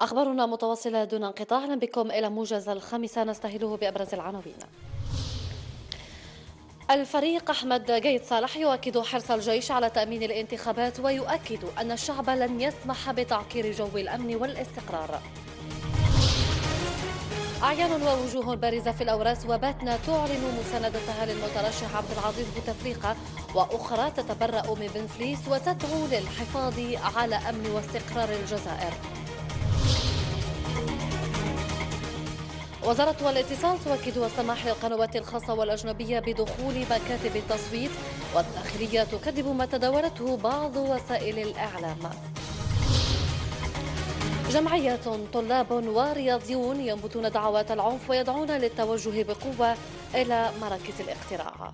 أخبارنا متواصلة دون انقطاع أهلا بكم إلى موجز الخامسة نستهله بأبرز العناوين الفريق أحمد جيد صالح يؤكد حرص الجيش على تأمين الانتخابات ويؤكد أن الشعب لن يسمح بتعكير جو الأمن والاستقرار أعيان ووجوه بارزة في الأوراس وباتنا تعلن مساندتها للمترشح عبد العزيز بوتفليقة وأخرى تتبرأ من بنفليس وتدعو للحفاظ على أمن واستقرار الجزائر وزارة الاتصال تؤكد السماح للقنوات الخاصة والأجنبية بدخول مكاتب التصويت والداخلية تكذب ما تداولته بعض وسائل الإعلام جمعية طلاب ورياضيون ينبتون دعوات العنف ويدعون للتوجه بقوة إلى مراكز الاقتراع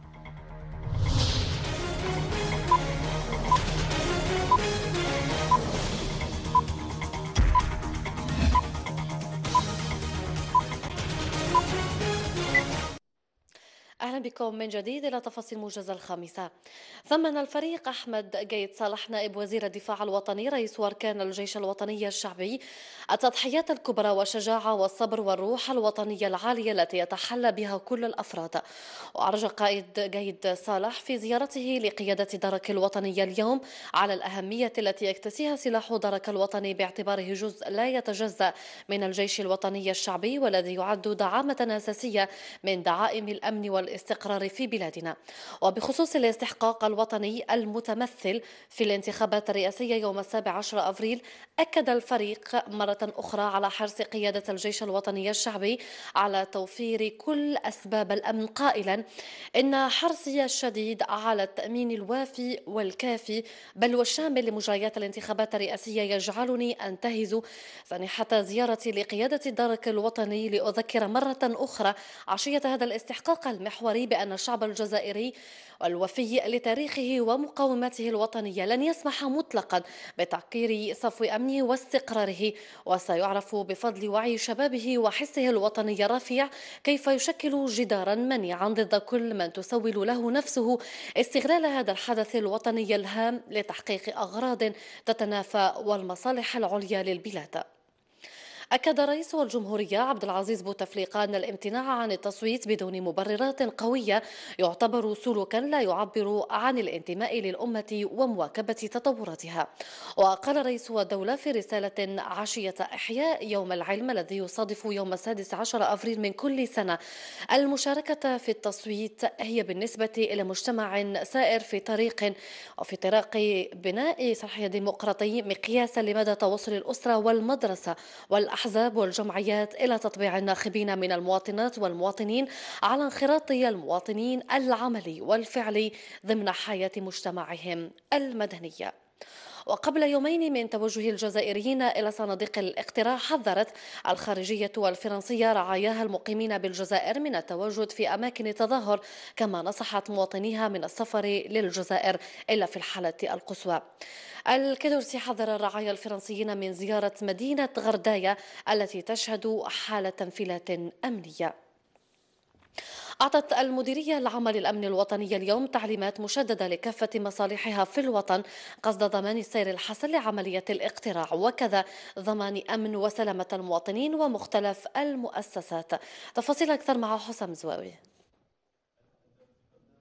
أهلا بكم من جديد إلى تفاصيل موجز الخامسة ثمن الفريق أحمد جيد صالح نائب وزير الدفاع الوطني رئيس أركان الجيش الوطني الشعبي التضحيات الكبرى والشجاعة والصبر والروح الوطنية العالية التي يتحلى بها كل الأفراد وأرجى قائد جيد صالح في زيارته لقيادة درك الوطنية اليوم على الأهمية التي يكتسيها سلاح درك الوطني باعتباره جزء لا يتجزأ من الجيش الوطني الشعبي والذي يعد دعامة أساسية من دعائم الأمن وال والاستقرار في بلادنا وبخصوص الاستحقاق الوطني المتمثل في الانتخابات الرئاسية يوم السابع عشر أفريل أكد الفريق مرة أخرى على حرص قيادة الجيش الوطني الشعبي على توفير كل أسباب الأمن قائلا إن حرصي الشديد على التأمين الوافي والكافي بل والشامل لمجريات الانتخابات الرئاسية يجعلني أنتهز سنحة زيارتي لقيادة الدرك الوطني لأذكر مرة أخرى عشية هذا الاستحقاق المحور المحوري بأن الشعب الجزائري الوفي لتاريخه ومقاومته الوطنية لن يسمح مطلقا بتعكير صفو أمنه واستقراره وسيعرف بفضل وعي شبابه وحسه الوطني الرفيع كيف يشكل جدارا منيعا ضد كل من تسول له نفسه استغلال هذا الحدث الوطني الهام لتحقيق أغراض تتنافى والمصالح العليا للبلاد أكد رئيس الجمهورية عبد العزيز بوتفليقة أن الامتناع عن التصويت بدون مبررات قوية يعتبر سلوكا لا يعبر عن الانتماء للأمة ومواكبة تطوراتها وقال رئيس الدولة في رسالة عشية إحياء يوم العلم الذي يصادف يوم السادس عشر أفريل من كل سنة المشاركة في التصويت هي بالنسبة إلى مجتمع سائر في طريق وفي طريق بناء صحيح ديمقراطي مقياسا لمدى تواصل الأسرة والمدرسة والأحلام الأحزاب والجمعيات إلى تطبيع الناخبين من المواطنات والمواطنين على انخراط المواطنين العملي والفعلي ضمن حياة مجتمعهم المدنية وقبل يومين من توجه الجزائريين إلى صناديق الاقتراع حذرت الخارجية الفرنسية رعاياها المقيمين بالجزائر من التواجد في أماكن التظاهر كما نصحت مواطنيها من السفر للجزائر إلا في الحالة القصوى الكدرسي حذر الرعايا الفرنسيين من زيارة مدينة غردايا التي تشهد حالة تنفيلات أمنية أعطت المديرية العامة للأمن الوطني اليوم تعليمات مشددة لكافة مصالحها في الوطن قصد ضمان السير الحسن لعملية الاقتراع وكذا ضمان أمن وسلامة المواطنين ومختلف المؤسسات تفاصيل أكثر مع حسام زواوي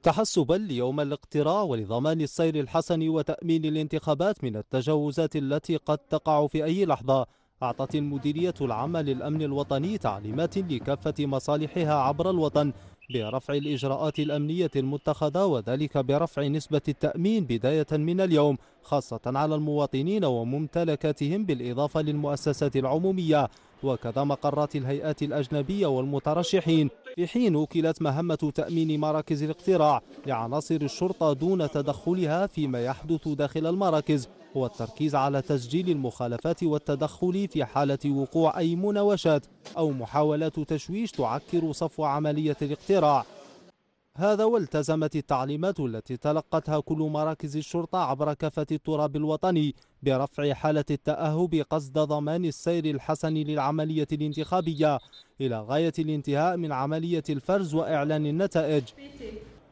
تحسبا ليوم الاقتراع ولضمان السير الحسن وتأمين الانتخابات من التجاوزات التي قد تقع في أي لحظة أعطت المديرية العامة للأمن الوطني تعليمات لكافة مصالحها عبر الوطن برفع الإجراءات الأمنية المتخذة وذلك برفع نسبة التأمين بداية من اليوم خاصة على المواطنين وممتلكاتهم بالإضافة للمؤسسات العمومية وكذا مقرات الهيئات الأجنبية والمترشحين في حين وكلت مهمة تأمين مراكز الاقتراع لعناصر الشرطة دون تدخلها فيما يحدث داخل المراكز هو التركيز على تسجيل المخالفات والتدخل في حالة وقوع أي مناوشات أو محاولات تشويش تعكر صفو عملية الاقتراع هذا والتزمت التعليمات التي تلقتها كل مراكز الشرطة عبر كافة التراب الوطني برفع حالة التأهب قصد ضمان السير الحسن للعملية الانتخابية إلى غاية الانتهاء من عملية الفرز وإعلان النتائج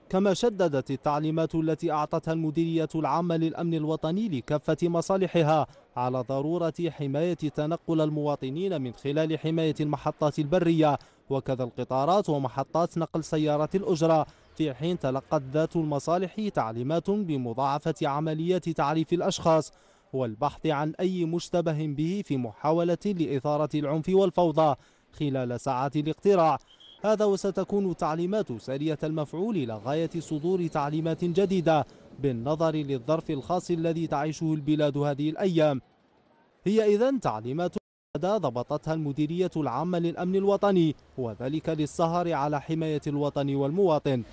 كما شددت التعليمات التي أعطتها المديرية العامة للأمن الوطني لكافة مصالحها على ضرورة حماية تنقل المواطنين من خلال حماية المحطات البرية وكذا القطارات ومحطات نقل سيارات الأجرة في حين تلقت ذات المصالح تعليمات بمضاعفة عمليات تعريف الأشخاص والبحث عن أي مشتبه به في محاولة لإثارة العنف والفوضى خلال ساعات الاقتراع هذا وستكون تعليمات سارية المفعول إلى غاية صدور تعليمات جديدة بالنظر للظرف الخاص الذي تعيشه البلاد هذه الأيام هي إذن تعليمات ضبطتها المديرية العامة للأمن الوطني وذلك للسهر على حماية الوطن والمواطن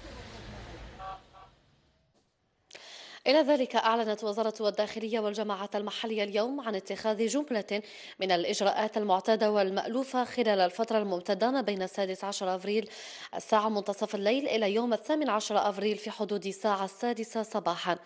إلى ذلك أعلنت وزارة الداخلية والجماعات المحلية اليوم عن اتخاذ جملة من الإجراءات المعتادة والمألوفة خلال الفترة الممتدة ما بين السادس عشر أفريل الساعة منتصف الليل إلى يوم الثامن عشر أفريل في حدود الساعة السادسة صباحا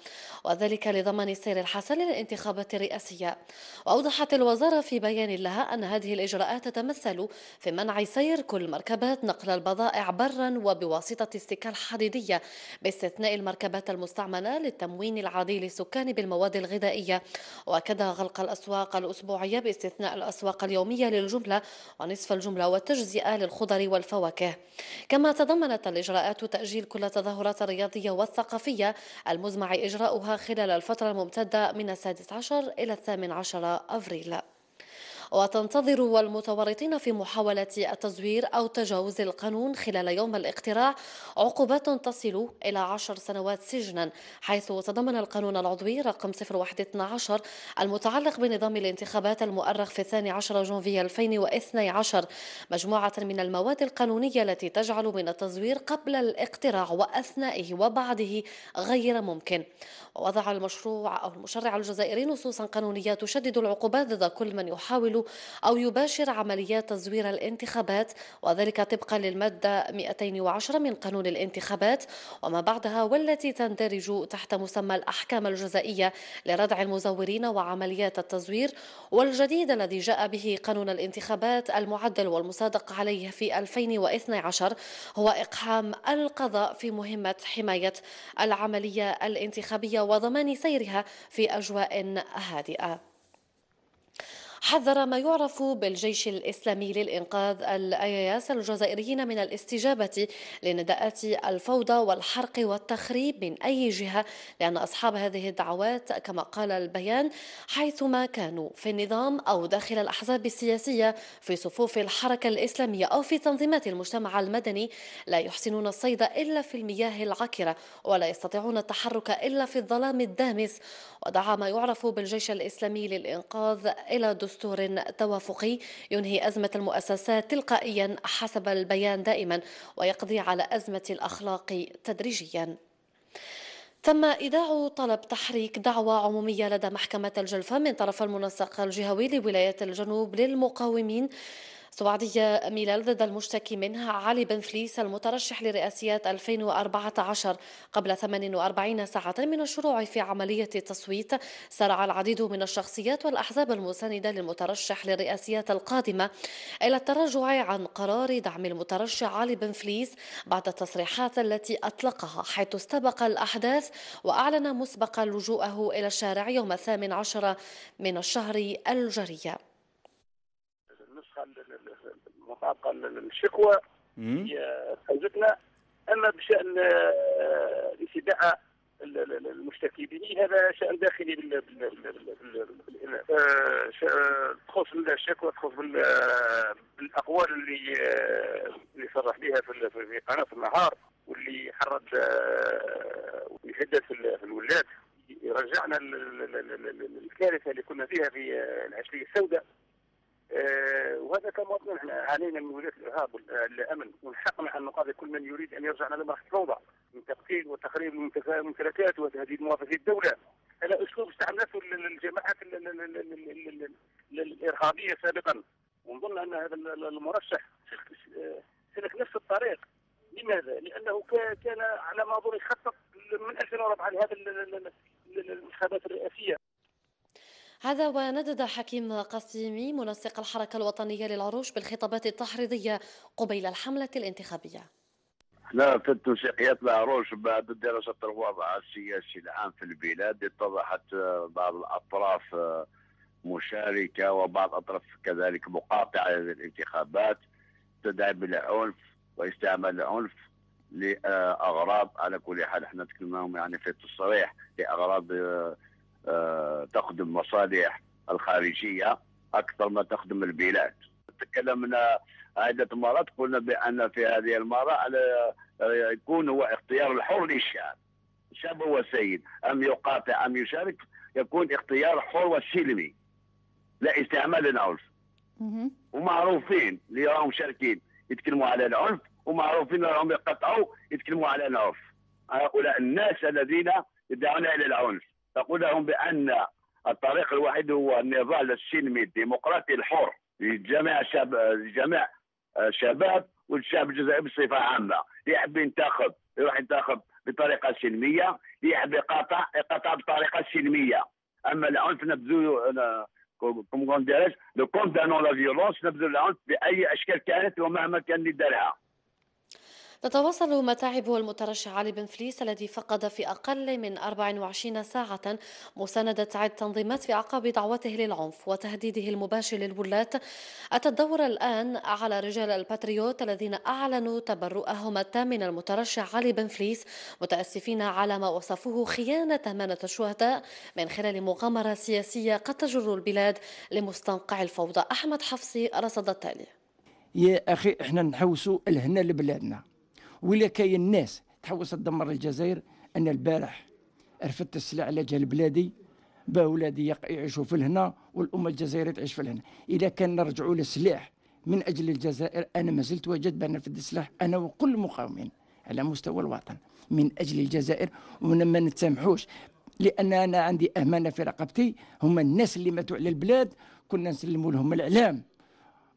وذلك لضمان السير الحسن للانتخابات الرئاسية وأوضحت الوزارة في بيان لها أن هذه الإجراءات تتمثل في منع سير كل مركبات نقل البضائع برا وبواسطة السكة الحديدية باستثناء المركبات المستعملة للتموين التأمين العادي للسكان بالمواد الغذائية وأكد غلق الأسواق الأسبوعية باستثناء الأسواق اليومية للجملة ونصف الجملة والتجزئة للخضر والفواكه كما تضمنت الإجراءات تأجيل كل التظاهرات الرياضية والثقافية المزمع إجراؤها خلال الفترة الممتدة من السادس عشر إلى الثامن عشر أفريل وتنتظر والمتورطين في محاولة التزوير أو تجاوز القانون خلال يوم الاقتراع عقوبات تصل إلى عشر سنوات سجنا حيث تضمن القانون العضوي رقم 0112 المتعلق بنظام الانتخابات المؤرخ في 12 جونفي 2012 مجموعة من المواد القانونية التي تجعل من التزوير قبل الاقتراع وأثنائه وبعده غير ممكن ووضع المشروع أو المشرع الجزائري نصوصا قانونية تشدد العقوبات ضد كل من يحاول أو يباشر عمليات تزوير الانتخابات وذلك طبقا للمادة 210 من قانون الانتخابات وما بعدها والتي تندرج تحت مسمى الأحكام الجزائية لردع المزورين وعمليات التزوير والجديد الذي جاء به قانون الانتخابات المعدل والمصادق عليه في 2012 هو إقحام القضاء في مهمة حماية العملية الانتخابية وضمان سيرها في أجواء هادئة حذر ما يعرف بالجيش الإسلامي للإنقاذ الأياس الجزائريين من الاستجابة لنداءات الفوضى والحرق والتخريب من أي جهة لأن أصحاب هذه الدعوات كما قال البيان حيثما كانوا في النظام أو داخل الأحزاب السياسية في صفوف الحركة الإسلامية أو في تنظيمات المجتمع المدني لا يحسنون الصيد إلا في المياه العكرة ولا يستطيعون التحرك إلا في الظلام الدامس ودعا ما يعرف بالجيش الإسلامي للإنقاذ إلى دستور دستور توافقي ينهي أزمة المؤسسات تلقائيا حسب البيان دائما ويقضي على أزمة الأخلاق تدريجيا تم إيداع طلب تحريك دعوى عمومية لدى محكمة الجلفة من طرف المنسق الجهوي لولاية الجنوب للمقاومين سوعدية ميلال ضد المشتكي منها علي بن فليس المترشح لرئاسيات 2014 قبل 48 ساعة من الشروع في عملية التصويت سرع العديد من الشخصيات والأحزاب المساندة للمترشح للرئاسيات القادمة إلى التراجع عن قرار دعم المترشح علي بن فليس بعد التصريحات التي أطلقها حيث استبق الأحداث وأعلن مسبقا لجوءه إلى الشارع يوم الثامن عشر من الشهر الجارية وثائق الشكوى هي حوزتنا اما بشان آه، الاستدعاء المشتكي به هذا شان داخلي بال آه، تخص الشكوى تخص آه، بالاقوال اللي اللي صرح بها في قناه النهار واللي حرض ويحدث في الولاد رجعنا الكارثه اللي كنا فيها في العشريه السوداء وهذا كما احنا علينا من ولايه الارهاب والامن والحقنا ان نقاضي كل من يريد ان يرجعنا لمرحله الفوضى من تقتيل وتخريب الممتلكات وتهديد موافدي الدوله هذا اسلوب استعملته الجماعات الارهابيه سابقا ونظن ان هذا المرشح سلك نفس الطريق لماذا؟ لانه كان على ما اظن يخطط من 2004 لهذا الانتخابات الرئاسيه هذا وندد حكيم قاسمي منسق الحركة الوطنية للعروش بالخطابات التحريضية قبيل الحملة الانتخابية احنا في التنسيقيات العروش بعد دراسة الوضع السياسي العام في البلاد اتضحت بعض الأطراف مشاركة وبعض الأطراف كذلك مقاطعة للانتخابات تدعي بالعنف واستعمال العنف لأغراض على كل حال احنا تكلمناهم يعني في التصريح لأغراض آه، تخدم مصالح الخارجيه اكثر ما تخدم البلاد. تكلمنا عده مرات قلنا بان في هذه المره آه، يكون هو اختيار الحر للشعب. الشعب هو السيد، ام يقاطع ام يشارك يكون اختيار حر وسلمي. لا استعمال العنف. ومعروفين اللي راهم شاركين يتكلموا على العنف ومعروفين راهم يقطعوا يتكلموا على العنف. هؤلاء الناس الذين يدعون الى العنف. تقول لهم بأن الطريق الوحيد هو النضال السلمي الديمقراطي الحر لجميع شاب جميع الشباب والشعب الجزائري بصفة عامة اللي يحب ينتخب يروح ينتخب بطريقة سلمية اللي يحب يقاطع يقاطع بطريقة سلمية أما العنف نبذو كوم ديريش لو كوندانون لا فيولونس نبذو العنف بأي أشكال كانت ومهما كان اللي دارها تتواصل متاعبه بن فليس الذي فقد في أقل من 24 ساعة مساندة عدة تنظيمات في أعقاب دعوته للعنف وتهديده المباشر للولاة أتى الدور الآن على رجال الباتريوت الذين أعلنوا تبرؤهم التام من المترشح علي بن فليس متأسفين على ما وصفوه خيانة همنة الشهداء من خلال مغامرة سياسية قد تجر البلاد لمستنقع الفوضى أحمد حفصي رصد التالي يا أخي إحنا نحوسوا الهنا لبلادنا ولا كاين الناس تحوس تدمر الجزائر انا البارح رفدت السلع على جال بلادي با ولادي يعيشوا في الهنا والامه الجزائريه تعيش في الهنا اذا كان نرجعوا للسلاح من اجل الجزائر انا ما زلت واجد بان في السلاح انا وكل المقاومين على مستوى الوطن من اجل الجزائر وما نتسامحوش لان انا عندي امانه في رقبتي هما الناس اللي ماتوا على البلاد كنا نسلموا لهم الاعلام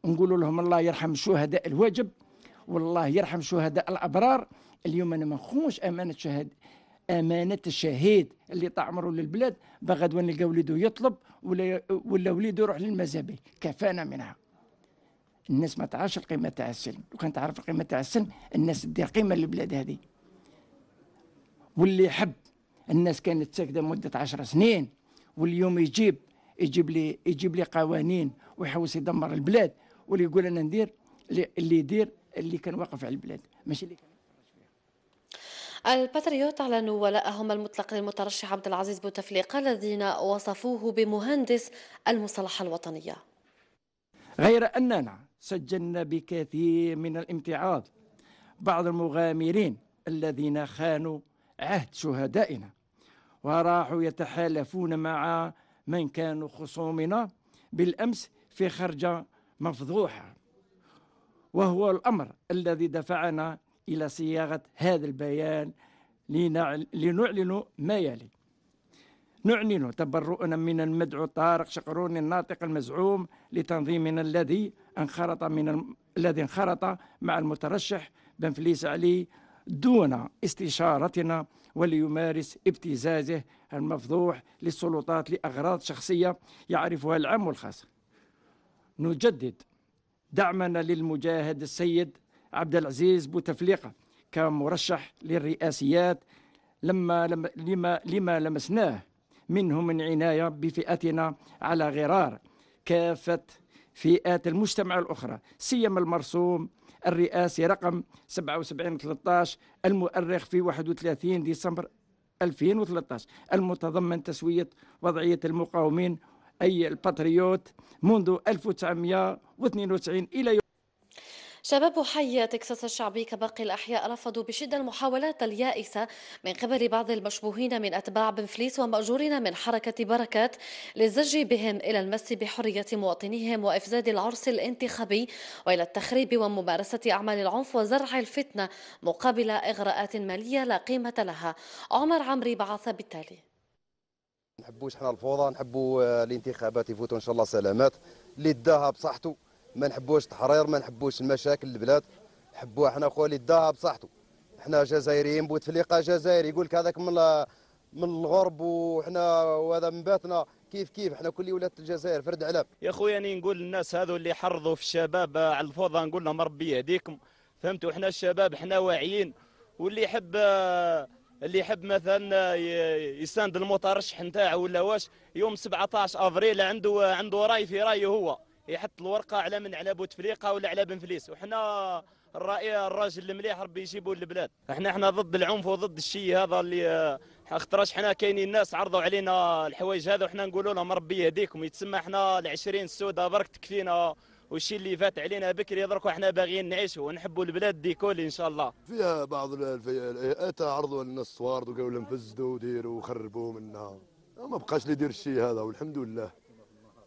نقولوا لهم الله يرحم الشهداء الواجب والله يرحم شهداء الابرار اليوم انا ما نخونش امانه شهد امانه الشهيد اللي طاع عمره للبلاد بغد نلقى وليده يطلب ولا ولا وليده يروح للمزابل كفانا منها الناس ما تعرفش القيمه تاع السلم لو كان تعرف القيمه تاع السلم الناس تدير قيمه للبلاد هذه واللي يحب الناس كانت ساكته مده عشر سنين واليوم يجيب يجيب لي يجيب لي قوانين ويحوس يدمر البلاد واللي يقول انا ندير اللي يدير اللي كان واقف على البلاد ماشي اللي كان الباتريوت أعلنوا ولاءهم المطلق للمترشح عبد العزيز بوتفليقة الذين وصفوه بمهندس المصالحة الوطنية غير أننا سجلنا بكثير من الامتعاض بعض المغامرين الذين خانوا عهد شهدائنا وراحوا يتحالفون مع من كانوا خصومنا بالأمس في خرجة مفضوحة وهو الأمر الذي دفعنا إلى صياغة هذا البيان لنعلن ما يلي نعلن تبرؤنا من المدعو طارق شقرون الناطق المزعوم لتنظيمنا الذي انخرط من الم... الذي انخرط مع المترشح بن فليس علي دون استشارتنا وليمارس ابتزازه المفضوح للسلطات لأغراض شخصية يعرفها العام والخاص نجدد دعمنا للمجاهد السيد عبد العزيز بوتفليقه كمرشح للرئاسيات لما لما لما, لما لمسناه منه من عنايه بفئتنا على غرار كافه فئات المجتمع الأخرى سيما المرسوم الرئاسي رقم 7713 المؤرخ في 31 ديسمبر 2013 المتضمن تسوية وضعية المقاومين أي الباتريوت منذ 1992 إلى يوم شباب حي تكساس الشعبي كباقي الأحياء رفضوا بشدة المحاولات اليائسة من قبل بعض المشبوهين من أتباع بن فليس ومأجورين من حركة بركات للزج بهم إلى المس بحرية مواطنيهم وإفساد العرس الانتخابي وإلى التخريب وممارسة أعمال العنف وزرع الفتنة مقابل إغراءات مالية لا قيمة لها عمر عمري بعث بالتالي نحبوش حنا الفوضى نحبوا آه، الانتخابات يفوتوا ان شاء الله سلامات اللي داها بصحته ما نحبوش التحرير ما نحبوش المشاكل البلاد نحبوها حنا خويا اللي داها بصحته حنا جزائريين بوتفليقه جزائري يقول لك هذاك من من الغرب وحنا وهذا من باتنا كيف كيف احنا كل ولاد الجزائر فرد علام يا خويا يعني نقول للناس هذو اللي حرضوا في الشباب آه، على الفوضى نقول لهم ربي يهديكم فهمتوا احنا الشباب احنا واعيين واللي يحب آه، اللي يحب مثلا يساند المترشح نتاعه ولا واش يوم 17 افريل عنده عنده راي في رايه هو يحط الورقه على من على بوتفليقه ولا على بنفليس وحنا الراي الراجل المليح ربي يجيبه للبلاد احنا احنا ضد العنف وضد الشيء هذا اللي اخترش حنا كاينين الناس عرضوا علينا الحوايج هذا وحنا نقولوا لهم ربي يهديكم يتسمى احنا ال 20 السوداء برك تكفينا والشيء اللي فات علينا بكري درك احنا باغيين نعيشوا ونحبوا البلاد دي كل ان شاء الله فيها بعض الهيئات إيه، إيه، عرضوا لنا الصوارد وقالوا لهم فزدوا وديروا وخربوا منها أه، ما بقاش اللي يدير الشيء هذا والحمد لله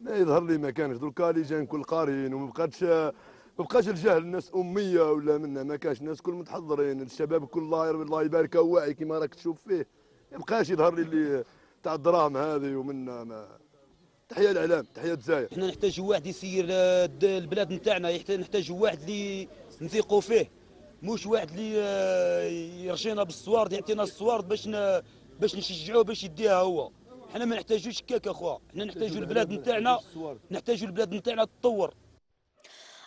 لا يظهر لي ما كانش دركا اللي جايين كل قارين وما بقاتش ما بقاش الجهل الناس اميه ولا منها ما كانش الناس كل متحضرين الشباب كل الله الله يبارك واعي كما راك تشوف فيه ما بقاش يظهر لي اللي تاع الدراهم هذه ومنها ما تحيه الاعلام تحيه الجزائر احنا نحتاج واحد يسير آه، البلاد نتاعنا نحتاج واحد اللي نثيقوا فيه مش واحد اللي آه، يرشينا بالصوارد يعطينا الصوارد باش ن... باش نشجعوه باش يديها هو حنا ما نحتاجوش كاك اخويا حنا نحتاجو البلاد نتاعنا نحتاجو البلاد نتاعنا تطور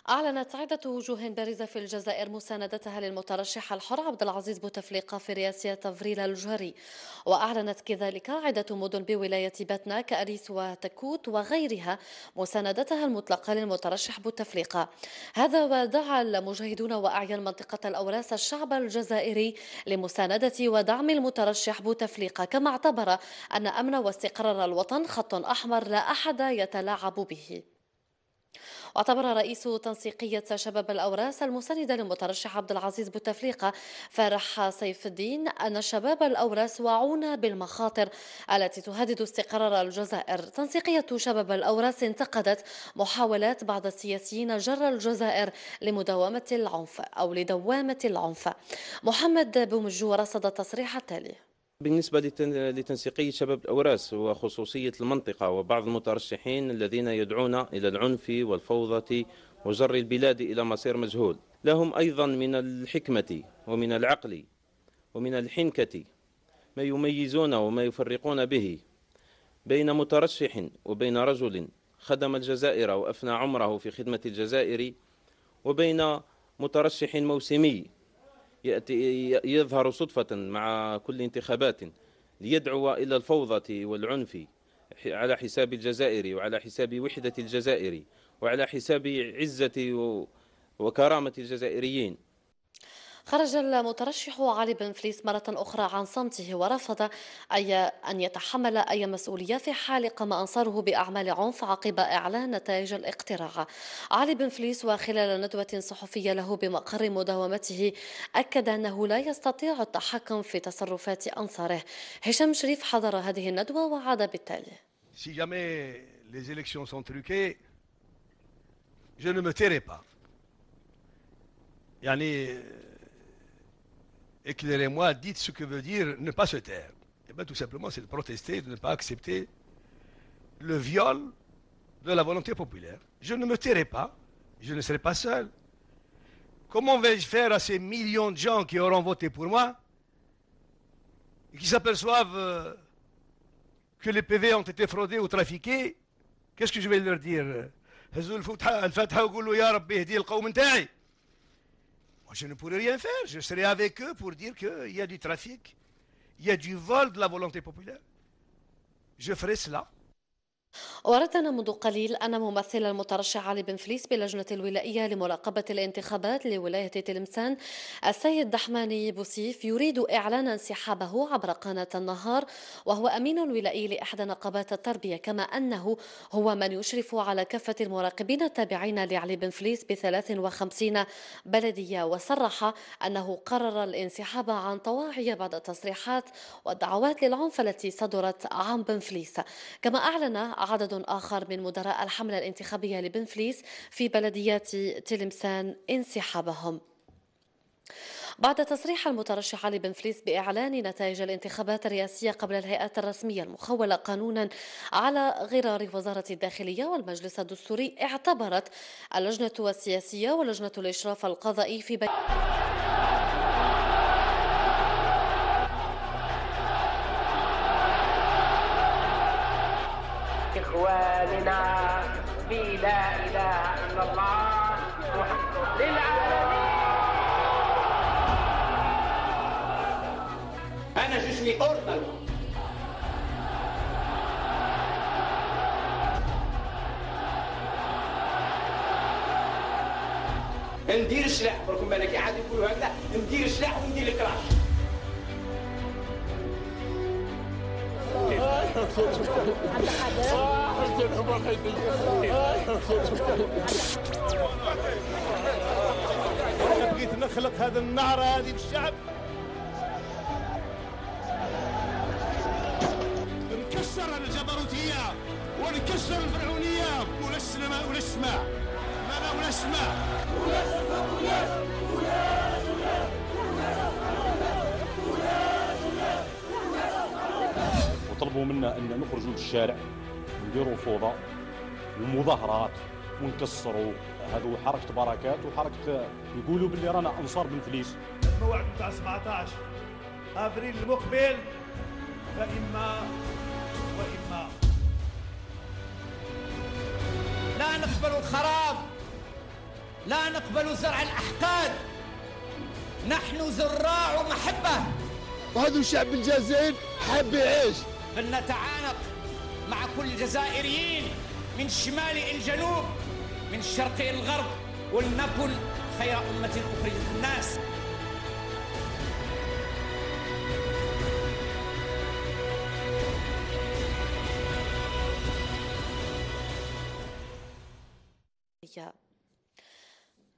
أعلنت عدة وجوه بارزة في الجزائر مساندتها للمترشح الحر عبد العزيز بوتفليقة في رئاسة تفريل الجهري وأعلنت كذلك عدة مدن بولاية باتنا كأريس وتكوت وغيرها مساندتها المطلقة للمترشح بوتفليقة هذا ودعا المجاهدون وأعيان منطقة الأوراس الشعب الجزائري لمساندة ودعم المترشح بوتفليقة كما اعتبر أن أمن واستقرار الوطن خط أحمر لا أحد يتلاعب به واعتبر رئيس تنسيقية شباب الأوراس المساندة للمترشح عبد العزيز بوتفليقة فرح سيف الدين أن شباب الأوراس واعون بالمخاطر التي تهدد استقرار الجزائر تنسيقية شباب الأوراس انتقدت محاولات بعض السياسيين جر الجزائر لمداومة العنف أو لدوامة العنف محمد بومجو رصد التصريح التالي بالنسبة لتنسيقية شباب الأوراس وخصوصية المنطقة وبعض المترشحين الذين يدعون إلى العنف والفوضى وجر البلاد إلى مصير مجهول لهم أيضا من الحكمة ومن العقل ومن الحنكة ما يميزون وما يفرقون به بين مترشح وبين رجل خدم الجزائر وأفنى عمره في خدمة الجزائر وبين مترشح موسمي يأتي يظهر صدفة مع كل انتخابات ليدعو إلى الفوضى والعنف على حساب الجزائر وعلى حساب وحدة الجزائر وعلى حساب عزة وكرامة الجزائريين خرج المترشح علي بن فليس مرة أخرى عن صمته ورفض أي أن يتحمل أي مسؤولية في حال قام أنصاره بأعمال عنف عقب إعلان نتائج الاقتراع علي بن فليس وخلال ندوة صحفية له بمقر مداومته أكد أنه لا يستطيع التحكم في تصرفات أنصاره هشام شريف حضر هذه الندوة وعاد بالتالي Si jamais les élections sont truquées, je ne me tairai pas. يعني éclairez-moi, dites ce que veut dire ne pas se taire. Eh bien, tout simplement, c'est de protester, de ne pas accepter le viol de la volonté populaire. Je ne me tairai pas, je ne serai pas seul. Comment vais-je faire à ces millions de gens qui auront voté pour moi et qui s'aperçoivent euh, que les PV ont été fraudés ou trafiqués Qu'est-ce que je vais leur dire je ne pourrais rien faire. Je serai avec eux pour dire qu'il y a du trafic, il y a du vol de la volonté populaire. Je ferai cela. وردنا منذ قليل أن ممثل المترشح علي بن فليس بلجنة الولائية لمراقبة الانتخابات لولاية تلمسان السيد دحماني بوسيف يريد إعلان انسحابه عبر قناة النهار وهو أمين ولائي لإحدى نقابات التربية كما أنه هو من يشرف على كافة المراقبين التابعين لعلي بن فليس ب 53 بلدية وصرح أنه قرر الانسحاب عن طواعية بعد تصريحات والدعوات للعنف التي صدرت عن بن فليس كما أعلن عدد آخر من مدراء الحملة الانتخابية لبنفليس في بلديات تلمسان انسحابهم بعد تصريح المترشحة لبنفليس بإعلان نتائج الانتخابات الرئاسية قبل الهيئات الرسمية المخولة قانونا على غرار وزارة الداخلية والمجلس الدستوري اعتبرت اللجنة السياسية ولجنة الإشراف القضائي في بيت لنا في لا إله إلا الله محمد للعالمين أنا جسمي اردن ندير السلاح بركم مالك عاد يقولوا هكذا ندير السلاح وندير الكراش بغيت نخلق هذا النعره هذه للشعب نكسر الجبروتيه ونكسر الفرعونيه ولا السماء ولا السماء ولا السماء ولا السماء ولا السماء طلبوا منا ان نخرجوا للشارع نديروا فوضى ومظاهرات ونكسروا هذو حركه بركات وحركه يقولوا باللي رانا انصار بن فليس الموعد تاع 17 ابريل المقبل فاما واما لا نقبل الخراب لا نقبل زرع الاحقاد نحن زراع محبه وهذا الشعب الجزائري حب يعيش فلنتعانق مع كل الجزائريين من شمال الجنوب من شرق الغرب ولنكن خير أمة أخرجت الناس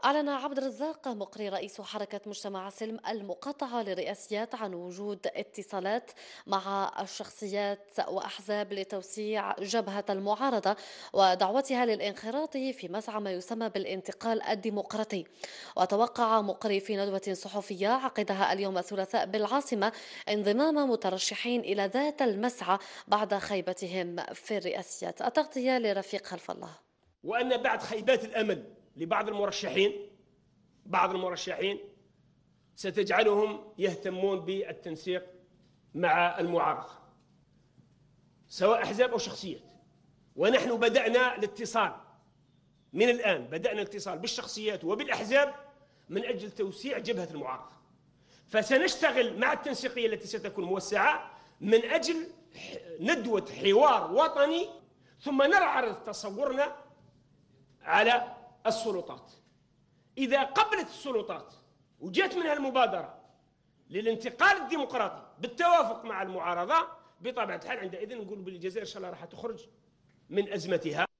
أعلن عبد الرزاق مقري رئيس حركة مجتمع سلم المقاطعة للرئاسيات عن وجود اتصالات مع الشخصيات وأحزاب لتوسيع جبهة المعارضة ودعوتها للانخراط في مسعى ما يسمى بالانتقال الديمقراطي وتوقع مقري في ندوة صحفية عقدها اليوم الثلاثاء بالعاصمة انضمام مترشحين إلى ذات المسعى بعد خيبتهم في الرئاسيات التغطية لرفيق خلف الله وأن بعد خيبات الأمل لبعض المرشحين بعض المرشحين ستجعلهم يهتمون بالتنسيق مع المعارضة سواء أحزاب أو شخصيات ونحن بدأنا الاتصال من الآن بدأنا الاتصال بالشخصيات وبالأحزاب من أجل توسيع جبهة المعارضة فسنشتغل مع التنسيقية التي ستكون موسعة من أجل ندوة حوار وطني ثم نعرض تصورنا على السلطات إذا قبلت السلطات وجت منها المبادرة للانتقال الديمقراطي بالتوافق مع المعارضة بطبيعة الحال عندئذ نقول بالجزائر إن شاء الله راح تخرج من أزمتها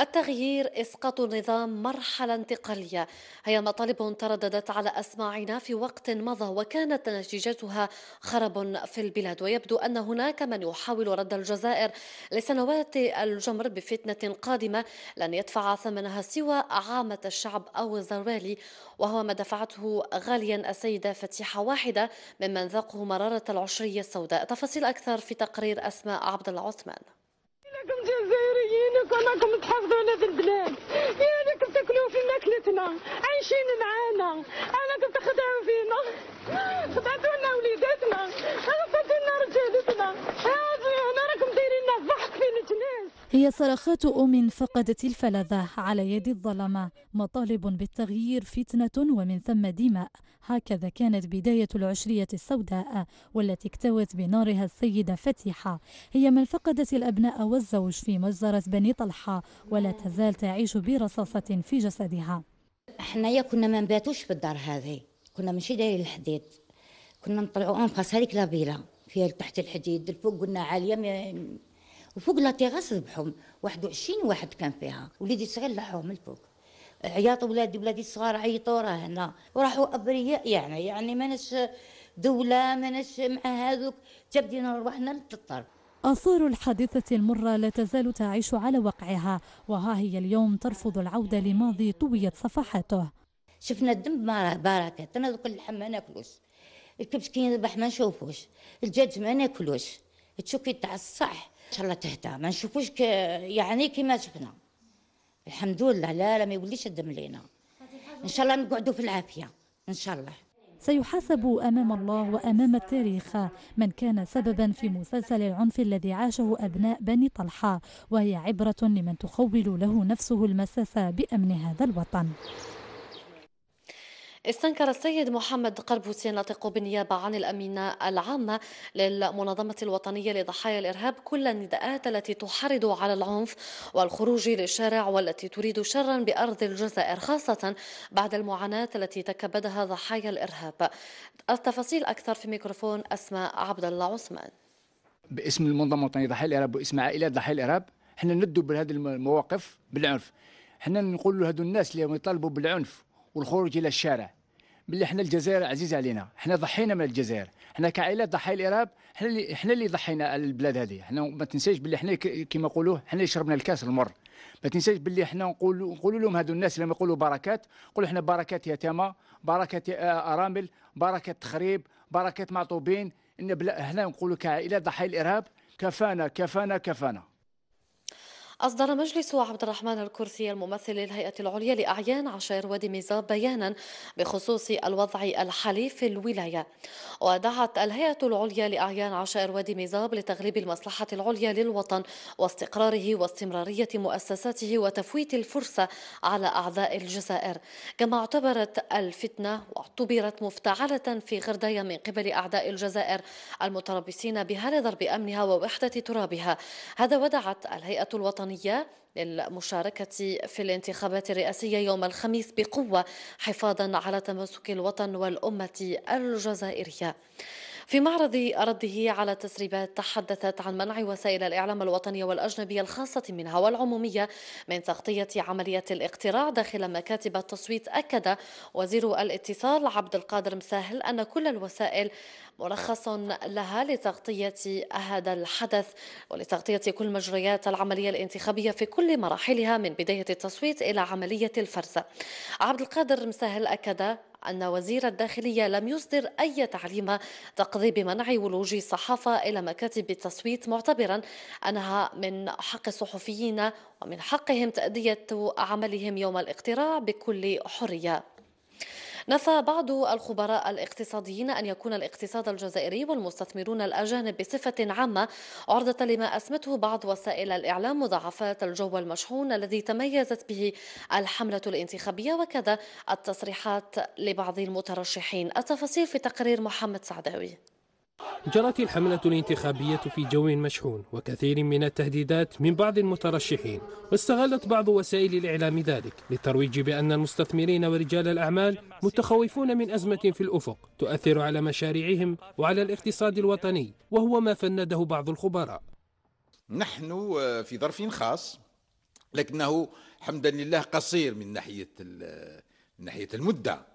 التغيير إسقاط النظام مرحلة انتقالية هي مطالب ترددت على أسماعنا في وقت مضى وكانت نتيجتها خراب في البلاد ويبدو أن هناك من يحاول رد الجزائر لسنوات الجمر بفتنة قادمة لن يدفع ثمنها سوى عامة الشعب أو الزروالي وهو ما دفعته غاليا السيدة فتيحة واحدة ممن ذاقوا مرارة العشرية السوداء تفاصيل أكثر في تقرير أسماء عبد العثمان البلاد ياك يعني بتاكلوا في ماكلتنا عايشين معانا انا كنت خدعوا فينا خدعتونا لنا وليداتنا خدعتوا لنا رجال هي صرخات أم فقدت الفلذة على يد الظلمة مطالب بالتغيير فتنة ومن ثم دماء هكذا كانت بداية العشرية السوداء والتي اكتوت بنارها السيدة فتيحة هي من فقدت الأبناء والزوج في مجزرة بني طلحة ولا تزال تعيش برصاصة في جسدها حنايا كنا ما نباتوش في الدار هذه كنا ماشي دايرين الحديد كنا نطلعوا انفاس هذيك لابيلا فيها تحت الحديد الفوق قلنا عاليه وفوق لا تيغاس ذبحهم 21 واحد كان فيها وليدي الصغير لحوهم من الفوق عياطوا ولادي ولادي الصغار عيطوا راه هنا وراحوا ابرياء يعني يعني ماناش دوله ماناش مع هذوك تبدينا روحنا للطرب آثار الحادثة المرة لا تزال تعيش على وقعها وها هي اليوم ترفض العودة لماضي طويت صفحاته شفنا الدم ما بركة أنا ذوك اللحم ما ناكلوش الكبش كي يذبح ما نشوفوش الدجاج ما ناكلوش تشوكي تاع الصح شاء الله تهدى ما نشوفوش ك... يعني كما شفنا الحمد لله لا لا ما يوليش الدم لينا ان شاء الله نقعدوا في العافيه ان شاء الله سيحاسب امام الله وامام التاريخ من كان سببا في مسلسل العنف الذي عاشه ابناء بني طلحه وهي عبره لمن تخول له نفسه المساس بامن هذا الوطن استنكر السيد محمد قربوسي الناطق بالنيابة عن الأمينة العامة للمنظمة الوطنية لضحايا الإرهاب كل النداءات التي تحرض على العنف والخروج للشارع والتي تريد شرا بأرض الجزائر خاصة بعد المعاناة التي تكبدها ضحايا الإرهاب التفاصيل أكثر في ميكروفون أسماء عبد الله عثمان باسم المنظمة الوطنية ضحايا الإرهاب واسم عائلات ضحايا الإرهاب حنا ندوا بهذه المواقف بالعنف حنا نقول لهذو الناس اللي يطالبوا بالعنف والخروج الى الشارع باللي احنا الجزائر عزيزه علينا احنا ضحينا من الجزائر احنا كعائلات ضحايا الارهاب احنا اللي احنا اللي ضحينا البلاد هذه احنا ما تنساش باللي احنا كما يقولوا احنا اللي شربنا الكاس المر ما تنساش باللي احنا نقولوا نقولوا لهم هذو الناس لما يقولوا بركات نقولوا احنا بركات يتامى بركات ارامل بركات تخريب بركات معطوبين ان احنا نقولوا كعائلات ضحايا الارهاب كفانا كفانا كفانا أصدر مجلس عبد الرحمن الكرسي الممثل للهيئة العليا لأعيان عشائر وادي ميزاب بيانا بخصوص الوضع الحالي في الولاية ودعت الهيئة العليا لأعيان عشائر وادي ميزاب لتغليب المصلحة العليا للوطن واستقراره واستمرارية مؤسساته وتفويت الفرصة على أعداء الجزائر كما اعتبرت الفتنة واعتبرت مفتعلة في غردية من قبل أعداء الجزائر المتربصين بها لضرب أمنها ووحدة ترابها هذا ودعت الهيئة الوطنية الوطنية للمشاركة في الانتخابات الرئاسية يوم الخميس بقوة حفاظا على تمسك الوطن والأمة الجزائرية في معرض أرضه على التسريبات تحدثت عن منع وسائل الإعلام الوطنية والأجنبية الخاصة منها والعمومية من تغطية عملية الاقتراع داخل مكاتب التصويت أكد وزير الاتصال عبد القادر مساهل أن كل الوسائل مرخص لها لتغطية هذا الحدث ولتغطية كل مجريات العملية الانتخابية في كل مراحلها من بداية التصويت إلى عملية الفرز عبد القادر مساهل أكد أن وزير الداخلية لم يصدر أي تعليمة تقضي بمنع ولوج الصحافة إلى مكاتب التصويت معتبرا أنها من حق الصحفيين ومن حقهم تأدية عملهم يوم الاقتراع بكل حرية نفى بعض الخبراء الاقتصاديين أن يكون الاقتصاد الجزائري والمستثمرون الأجانب بصفة عامة عرضة لما أسمته بعض وسائل الإعلام مضاعفات الجو المشحون الذي تميزت به الحملة الانتخابية وكذا التصريحات لبعض المترشحين التفاصيل في تقرير محمد سعداوي جرت الحملة الانتخابية في جو مشحون وكثير من التهديدات من بعض المترشحين واستغلت بعض وسائل الإعلام ذلك للترويج بأن المستثمرين ورجال الأعمال متخوفون من أزمة في الأفق تؤثر على مشاريعهم وعلى الاقتصاد الوطني وهو ما فنده بعض الخبراء نحن آه، في ظرف خاص لكنه حمدا لله قصير من ناحية آه، من ناحية المدة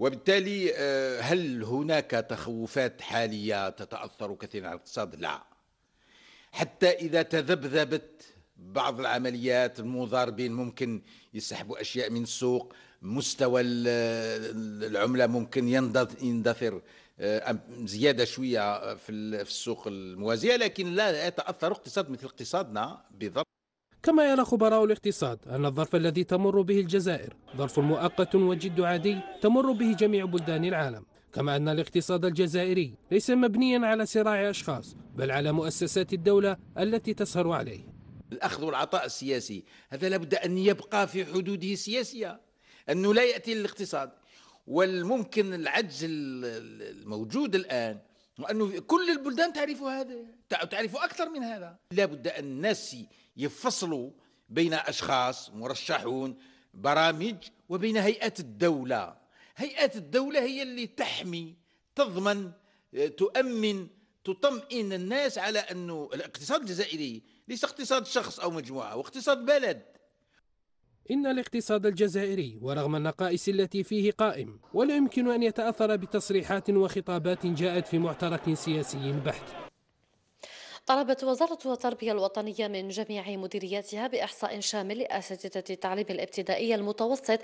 وبالتالي آه، هل هناك تخوفات حالية تتأثر كثيرا على الاقتصاد؟ لا حتى إذا تذبذبت بعض العمليات المضاربين ممكن يسحبوا أشياء من السوق مستوى العملة ممكن يندثر آه، زيادة شوية في السوق الموازية لكن لا يتأثر اقتصاد مثل اقتصادنا بضبط كما يرى خبراء الاقتصاد أن الظرف الذي تمر به الجزائر ظرف مؤقت وجد عادي تمر به جميع بلدان العالم كما أن الاقتصاد الجزائري ليس مبنيا على صراع أشخاص بل على مؤسسات الدولة التي تسهر عليه الأخذ والعطاء السياسي هذا لابد أن يبقى في حدوده السياسية أنه لا يأتي للاقتصاد والممكن العجز الموجود الآن وأنه كل البلدان تعرف هذا تعرف أكثر من هذا لا بد أن الناس يفصلوا بين أشخاص مرشحون برامج وبين هيئات الدولة هيئات الدولة هي اللي تحمي تضمن آه، تؤمن تطمئن الناس على أنه الاقتصاد الجزائري ليس اقتصاد شخص أو مجموعة واقتصاد بلد إن الاقتصاد الجزائري ورغم النقائص التي فيه قائم ولا يمكن أن يتأثر بتصريحات وخطابات جاءت في معترك سياسي بحت طلبت وزارة التربية الوطنية من جميع مديرياتها بإحصاء شامل لأساتذة التعليم الابتدائي المتوسط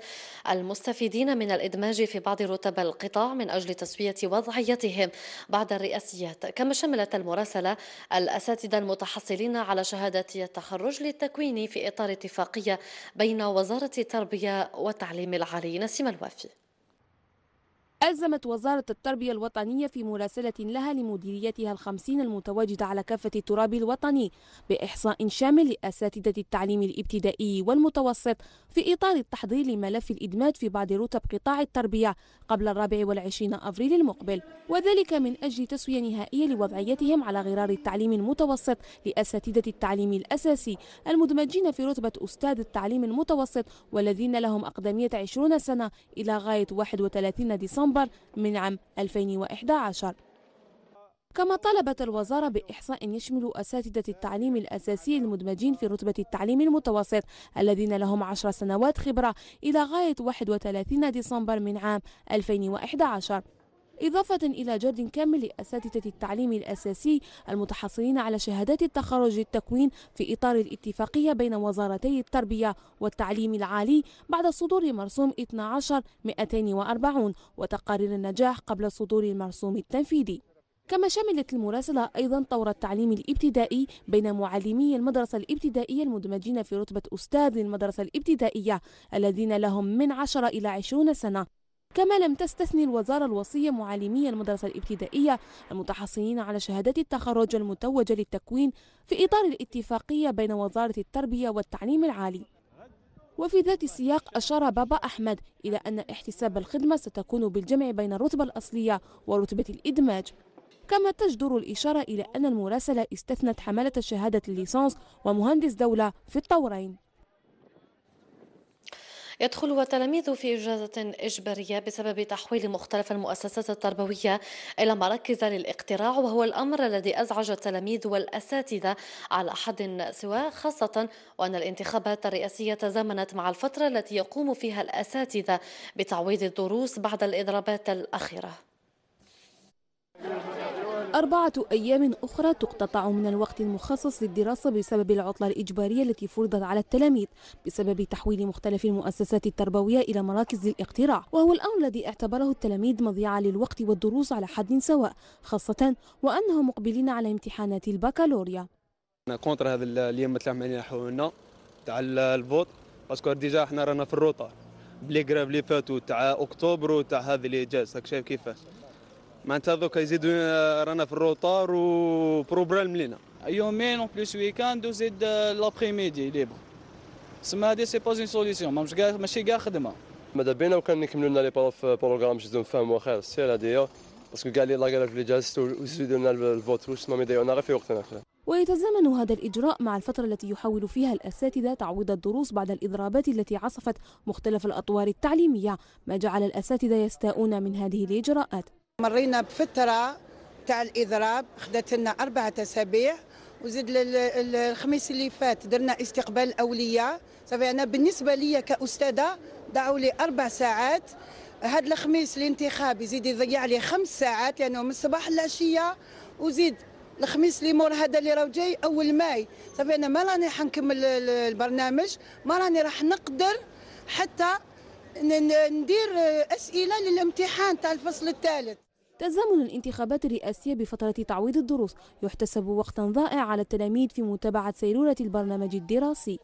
المستفيدين من الإدماج في بعض رتب القطاع من أجل تسوية وضعيتهم بعد الرئاسيات كما شملت المراسلة الأساتذة المتحصلين على شهادة التخرج للتكوين في إطار اتفاقية بين وزارة التربية والتعليم العالي نسيم الوافي ألزمت وزارة التربية الوطنية في مراسلة لها لمديريتها الخمسين المتواجدة على كافة التراب الوطني بإحصاء شامل لأساتذة التعليم الابتدائي والمتوسط في إطار التحضير لملف الإدماج في بعض رتب قطاع التربية قبل الرابع والعشرين أفريل المقبل وذلك من أجل تسوية نهائية لوضعيتهم على غرار التعليم المتوسط لأساتذة التعليم الأساسي المدمجين في رتبة أستاذ التعليم المتوسط والذين لهم أقدمية 20 سنة إلى غاية 31 ديسمبر نوفمبر من عام 2011 كما طلبت الوزارة بإحصاء يشمل أساتذة التعليم الأساسي المدمجين في رتبة التعليم المتوسط الذين لهم 10 سنوات خبرة إلى غاية 31 ديسمبر من عام 2011 إضافة إلى جرد كامل لأساتذة التعليم الأساسي المتحصلين على شهادات التخرج التكوين في إطار الاتفاقية بين وزارتي التربية والتعليم العالي بعد صدور مرسوم 12240 وتقارير النجاح قبل صدور المرسوم التنفيذي كما شملت المراسلة أيضا طور التعليم الابتدائي بين معلمي المدرسة الابتدائية المدمجين في رتبة أستاذ للمدرسة الابتدائية الذين لهم من 10 إلى 20 سنة كما لم تستثني الوزارة الوصية معلمي المدرسة الابتدائية المتحصلين على شهادات التخرج المتوجة للتكوين في إطار الاتفاقية بين وزارة التربية والتعليم العالي وفي ذات السياق أشار بابا أحمد إلى أن احتساب الخدمة ستكون بالجمع بين الرتبة الأصلية ورتبة الإدماج كما تجدر الإشارة إلى أن المراسلة استثنت حملة شهادة الليسانس ومهندس دولة في الطورين يدخل التلاميذ في إجازة إجبارية بسبب تحويل مختلف المؤسسات التربوية إلى مراكز للاقتراع وهو الأمر الذي أزعج التلاميذ والأساتذة على حد سواء خاصة وأن الانتخابات الرئاسية تزامنت مع الفترة التي يقوم فيها الأساتذة بتعويض الدروس بعد الإضرابات الأخيرة أربعة أيام أخرى تقتطع من الوقت المخصص للدراسة بسبب العطلة الإجبارية التي فرضت على التلاميذ بسبب تحويل مختلف المؤسسات التربوية إلى مراكز للاقتراع وهو الأمر الذي اعتبره التلاميذ مضيعة للوقت والدروس على حد سواء خاصة وأنهم مقبلين على امتحانات البكالوريا أنا كونتر هذا اليوم ما حولنا تاع الفوت باسكو ديجا حنا رانا في الروطة بلي قراب لي فاتو تاع اكتوبر وتاع هذا اللي جاز راك شايف كيفاش معناتها دوكا يزيدوا رانا في الروطار وبروبرام لينا يومين اون بليس ويكاند وزيد ميدي ليبر سما هادي سي با اون سوليسيون ماشي كاع خدمه ماذا بينا وكان نكملوا لنا لي بروف بروغرام جزو نفهموا خير السير هادي باسكو كاع لي لاكراف لي جاست وزيدوا لنا الفوت واش ما يضيعونا غير في وقتنا خير ويتزامن هذا الإجراء مع الفترة التي يحاول فيها الأساتذة تعويض الدروس بعد الإضرابات التي عصفت مختلف الأطوار التعليمية ما جعل الأساتذة يستاءون من هذه الإجراءات مرينا بفترة تاع الإضراب خدت لنا أربعة أسابيع وزد الخميس اللي فات درنا استقبال أولية صافي أنا بالنسبة لي كأستاذة دعوا لي أربع ساعات هاد الخميس الانتخابي يزيد يضيع لي خمس ساعات لأنه من الصباح للعشية وزيد الخميس اللي مور هذا اللي راه جاي أول ماي صافي أنا ما راني حنكمل البرنامج ما راني راح نقدر حتى ندير أسئلة للامتحان تاع الفصل الثالث تزامن الانتخابات الرئاسية بفترة تعويض الدروس يحتسب وقتا ضائع على التلاميذ في متابعة سيرورة البرنامج الدراسي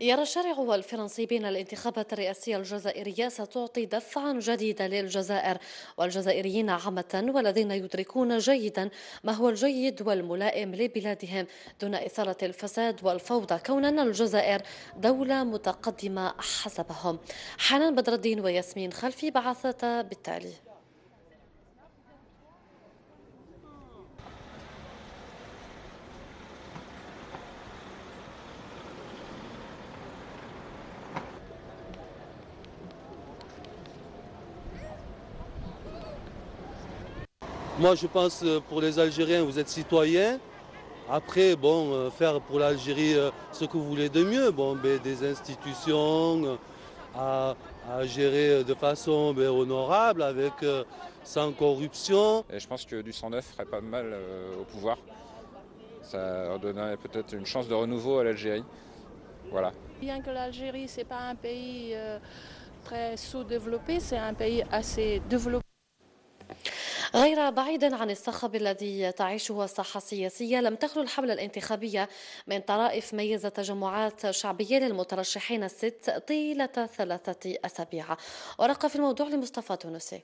يرى الشارع الفرنسي بأن الانتخابات الرئاسية الجزائرية ستعطي دفعا جديدا للجزائر والجزائريين عامة والذين يدركون جيدا ما هو الجيد والملائم لبلادهم دون إثارة الفساد والفوضى كوننا الجزائر دولة متقدمة حسبهم حنان بدر الدين وياسمين خلفي بعثتا بالتالي Moi, je pense euh, pour les Algériens, vous êtes citoyens. Après, bon, euh, faire pour l'Algérie euh, ce que vous voulez de mieux, bon, ben, des institutions à, gérer de façon ben, honorable, avec sans corruption. Et je pense que du 109 ferait pas mal au pouvoir. Ça donnerait peut-être une chance de renouveau à l'Algérie. Voilà. Bien que l'Algérie, ce n'est pas un pays très sous-développé, c'est un pays assez développé. غير بعيدا عن الصخب الذي تعيشه الساحة السياسية لم تخلو الحملة الانتخابية من طرائف ميزة تجمعات شعبية للمترشحين الست طيلة ثلاثة أسابيع ورقة في الموضوع لمصطفى تونسي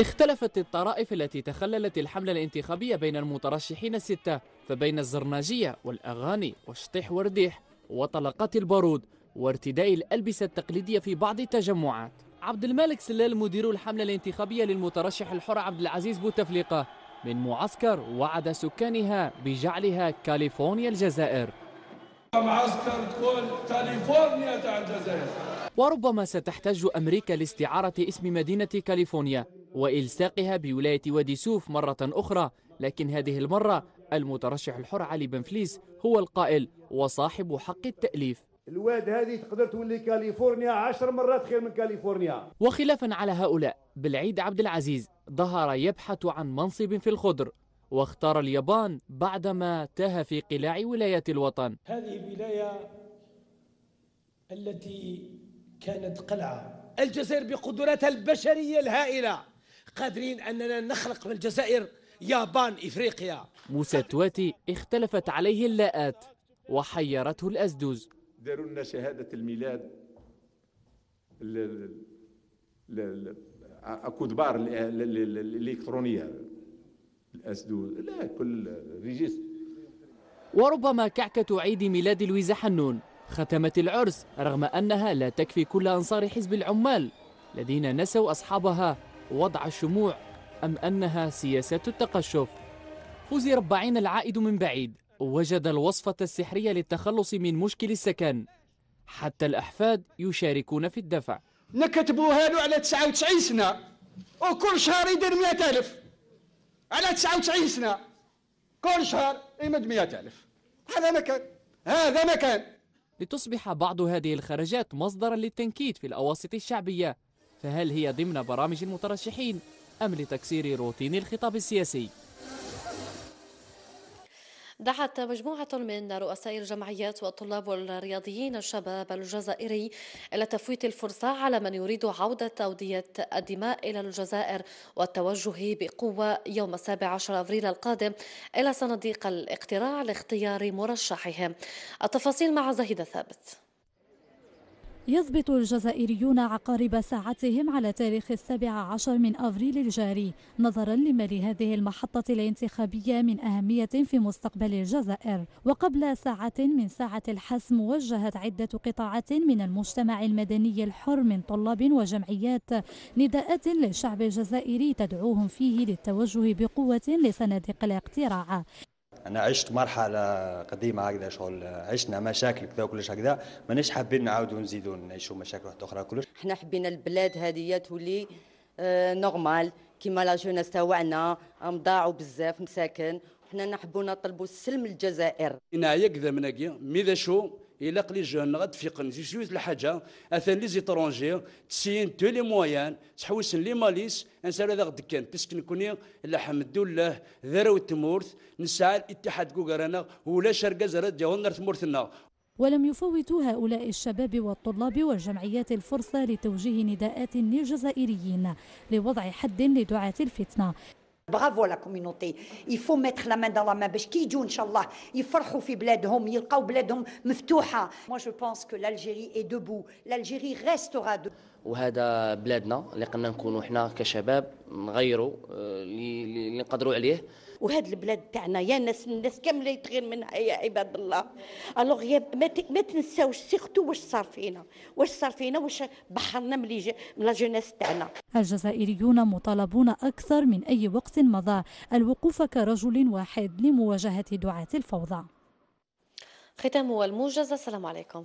اختلفت الطرائف التي تخللت الحملة الانتخابية بين المترشحين الستة فبين الزرناجية والأغاني وشطيح ورديح وطلقات البارود وارتداء الألبسة التقليدية في بعض التجمعات عبد الملك سلال مدير الحملة الانتخابية للمترشح الحر عبد العزيز بوتفليقة من معسكر وعد سكانها بجعلها كاليفورنيا الجزائر معسكر تقول كاليفورنيا تاع الجزائر وربما ستحتاج أمريكا لاستعارة اسم مدينة كاليفورنيا وإلصاقها بولاية وادي سوف مرة أخرى لكن هذه المرة المترشح الحر علي بنفليس هو القائل وصاحب حق التأليف الواد هذه تقدر تولي كاليفورنيا عشر مرات خير من كاليفورنيا وخلافا على هؤلاء بالعيد عبد العزيز ظهر يبحث عن منصب في الخضر واختار اليابان بعدما تاه في قلاع ولايات الوطن هذه الولاية التي كانت قلعة الجزائر بقدراتها البشرية الهائلة قادرين أننا نخلق من الجزائر يابان إفريقيا موسى تواتي اختلفت عليه اللاءات وحيرته الأزدوز داروا لنا شهاده الميلاد اكو دبار الالكترونيه الاسدو لا كل ريجيست وربما كعكه عيد ميلاد لويزا حنون ختمت العرس رغم انها لا تكفي كل انصار حزب العمال الذين نسوا اصحابها وضع الشموع ام انها سياسه التقشف فوزي ربعين العائد من بعيد وجد الوصفة السحرية للتخلص من مشكل السكن حتى الأحفاد يشاركون في الدفع نكتبوها له على 99 سنة وكل شهر يدير 100000 على 99 سنة كل شهر يمد 100000 هذا مكان هذا مكان لتصبح بعض هذه الخرجات مصدرا للتنكيت في الأواسط الشعبية فهل هي ضمن برامج المترشحين أم لتكسير روتين الخطاب السياسي؟ دعت مجموعة من رؤساء الجمعيات والطلاب والرياضيين الشباب الجزائري إلى تفويت الفرصة على من يريد عودة أودية الدماء إلى الجزائر والتوجه بقوة يوم 17 أفريل القادم إلى صناديق الاقتراع لاختيار مرشحهم التفاصيل مع زهيدة ثابت يضبط الجزائريون عقارب ساعتهم على تاريخ السابع عشر من أفريل الجاري نظرا لما لهذه المحطة الانتخابية من أهمية في مستقبل الجزائر وقبل ساعة من ساعة الحسم وجهت عدة قطاعات من المجتمع المدني الحر من طلاب وجمعيات نداءات للشعب الجزائري تدعوهم فيه للتوجه بقوة لصناديق الاقتراع انا عشت مرحله قديمه هكذا شغل عشنا مشاكل كذا وكلش هكذا مانيش حابين نعاودوا نزيدوا نعيشوا مشاكل واحده اخرى كلش حنا حبينا البلاد هذه تولي آه نورمال كيما لا جوناس تاعنا مضاعوا بزاف مساكن حنا نحبوا نطلبوا السلم الجزائر انا يكذا منك ميذا شو الى قلي جون غاد في قنزي سويت الحاجه اثان لي زيترونجي تسين تو لي مويان تحوسن لي ماليس انسال هذا غد كان بسك نكوني الحمد لله ذرو التمورث نسعى الاتحاد كوكرانا ولا شرقا زرات جاونا تمورثنا ولم يفوتوا هؤلاء الشباب والطلاب والجمعيات الفرصة لتوجيه نداءات للجزائريين لوضع حد لدعاة الفتنة Bravo à la communauté. Il faut mettre la main dans la main. Parce qu'ici, Dieu en shahla, il faut refiler plein ils Il faut plein d'hommes ouverts. Moi, je pense que l'Algérie est debout. L'Algérie restera debout. C'est notre pays. Donc, nous sommes des jeunes, des jeunes qui nous le pouvoir de changer وهذه البلاد تاعنا يا ناس الناس كامله يتغير منها يا عباد الله الوغ ما, ما تنساوش سيرتو واش صار فينا واش صار فينا واش بحرنا من جي من لا جوناس تاعنا الجزائريون مطالبون اكثر من اي وقت مضى الوقوف كرجل واحد لمواجهه دعاه الفوضى ختام الموجز السلام عليكم